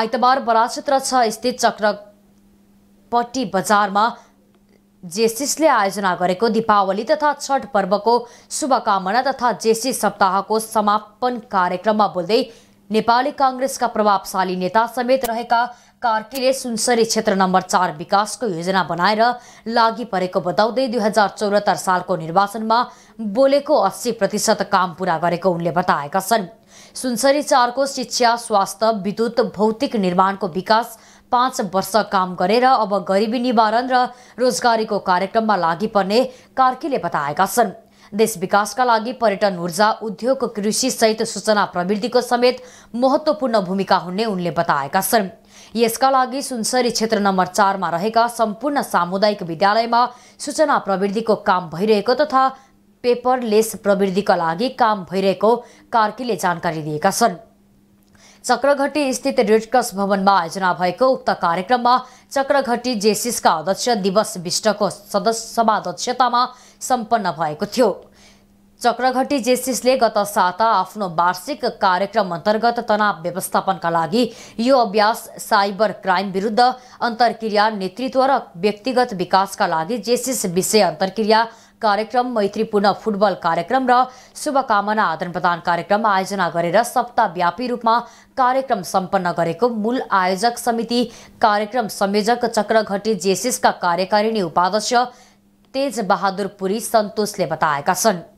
आइतबार बराक्षेत्र छ स्थित चक्रपट्टी बजारमा जेसिसले आयोजना गरेको दीपावली तथा छठ पर्वको शुभकामना तथा जेसिस सप्ताहको समापन कार्यक्रममा बोल्दै नेपाली काङ्ग्रेसका प्रभावशाली नेता समेत रहेका कार्कीले सुनसरी क्षेत्र नम्बर चार विकासको योजना बनाएर लागि परेको बताउँदै दुई हजार चौहत्तर सालको निर्वाचनमा बोलेको अस्सी प्रतिशत काम पुरा गरेको उनले बताएका छन् सुनसरी चारको शिक्षा स्वास्थ्य विद्युत भौतिक निर्माणको विकास पाँच वर्ष काम गरेर अब गरिबी निवारण र रोजगारीको कार्यक्रममा लागि पर्ने कार्कीले बताएका छन् देश विकासका लागि पर्यटन ऊर्जा उद्योग कृषि सहित सूचना प्रविधिको समेत महत्त्वपूर्ण भूमिका हुने उनले बताएका छन् यसका लागि सुनसरी क्षेत्र नम्बर चारमा रहेका सम्पूर्ण सामुदायिक विद्यालयमा सूचना प्रविधिको काम भइरहेको तथा पेपरलेस प्रविधिका लागि काम भइरहेको कार्कीले जानकारी दिएका छन् चक्रघटी स्थित रेडक्रस भवनमा आयोजना भएको उक्त कार्यक्रममा चक्रघटी जेसिसका अध्यक्ष दिवस विष्टको सदस्य सभाध्यक्षतामा सम्पन्न भएको थियो चक्रघटी जेसिसले गत साता आफ्नो वार्षिक कार्यक्रम अन्तर्गत तनाव व्यवस्थापनका लागि यो अभ्यास साइबर क्राइम विरुद्ध अन्तर्क्रिया नेतृत्व र व्यक्तिगत विकासका लागि जेसिस विषय अन्तर्क्रिया कार्यक्रम मैत्रीपूर्ण फुटबल कार्यक्रम र शुभकामना आदान प्रदान कार्यक्रम आयोजना गरेर सप्ताहव्यापी रूपमा कार्यक्रम सम्पन्न गरेको मूल आयोजक समिति कार्यक्रम संयोजक चक्रघटी जेसिसका कार्यकारिणी उपाध्यक्ष तेज बहादुर पुरी सन्तोषले बताएका छन्